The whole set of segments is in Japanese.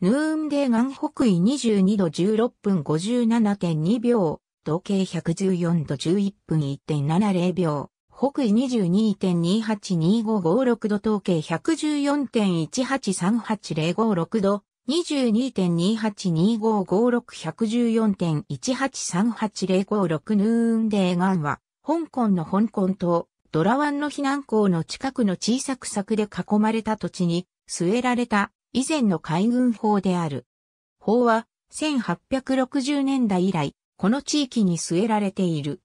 ヌーンデーガン北緯22度16分57.2秒、同計114度11分1.70秒、北緯22.282556度統計114.1838056度、22.28255614.1838056 1ヌーンデーガンは、香港の香港島、ドラワンの避難港の近くの小さく柵で囲まれた土地に、据えられた以前の海軍法である。法は1860年代以来、この地域に据えられている。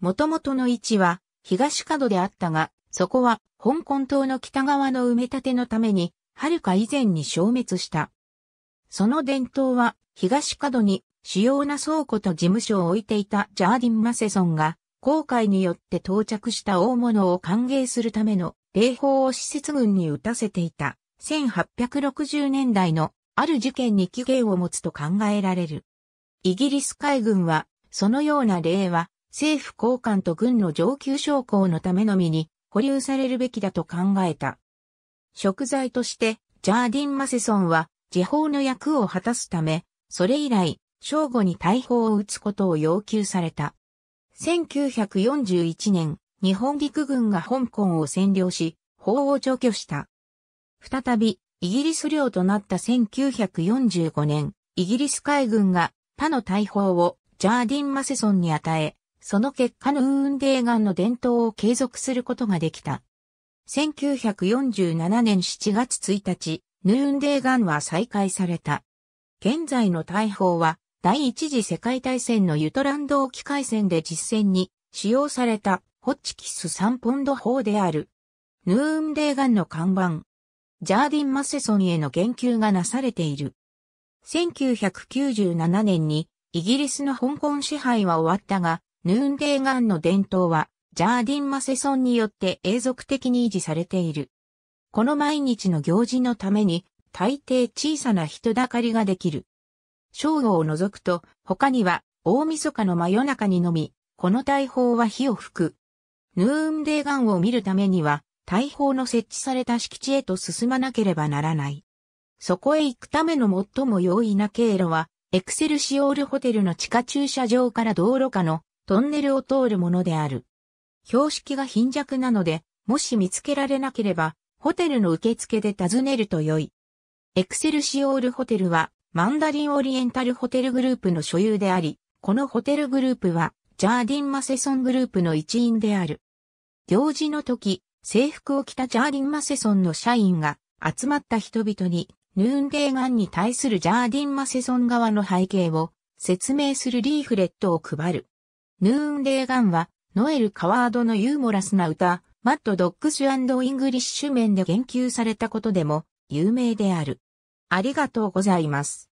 元々の位置は東角であったが、そこは香港島の北側の埋め立てのために、遥か以前に消滅した。その伝統は東角に主要な倉庫と事務所を置いていたジャーディン・マセソンが、航海によって到着した大物を歓迎するための礼法を施設群に打たせていた。1860年代のある事件に起源を持つと考えられる。イギリス海軍は、そのような例は、政府高官と軍の上級将校のためのみに保留されるべきだと考えた。食材として、ジャーディン・マセソンは、時報の役を果たすため、それ以来、正午に大砲を撃つことを要求された。1941年、日本陸軍が香港を占領し、砲を除去した。再び、イギリス領となった1945年、イギリス海軍が他の大砲をジャーディン・マセソンに与え、その結果のウーンデーガンの伝統を継続することができた。1947年7月1日、ヌーンデーガンは再開された。現在の大砲は、第一次世界大戦のユトランド沖海戦で実戦に使用されたホッチキス3ポンド砲である。ヌーンデーガンの看板、ジャーディン・マセソンへの言及がなされている。1997年にイギリスの香港支配は終わったが、ヌーンデーガンの伝統はジャーディン・マセソンによって永続的に維持されている。この毎日の行事のために大抵小さな人だかりができる。正午を除くと他には大晦日の真夜中にのみ、この大砲は火を吹く。ヌーンデーガンを見るためには大砲の設置された敷地へと進まなければならない。そこへ行くための最も容易な経路は、エクセルシオールホテルの地下駐車場から道路下のトンネルを通るものである。標識が貧弱なので、もし見つけられなければ、ホテルの受付で尋ねると良い。エクセルシオールホテルは、マンダリンオリエンタルホテルグループの所有であり、このホテルグループは、ジャーディン・マセソングループの一員である。行事の時、制服を着たジャーディン・マセソンの社員が集まった人々にヌーンデーガンに対するジャーディン・マセソン側の背景を説明するリーフレットを配る。ヌーンデーガンはノエル・カワードのユーモラスな歌、マッド・ドッグス・アンド・イングリッシュ面で言及されたことでも有名である。ありがとうございます。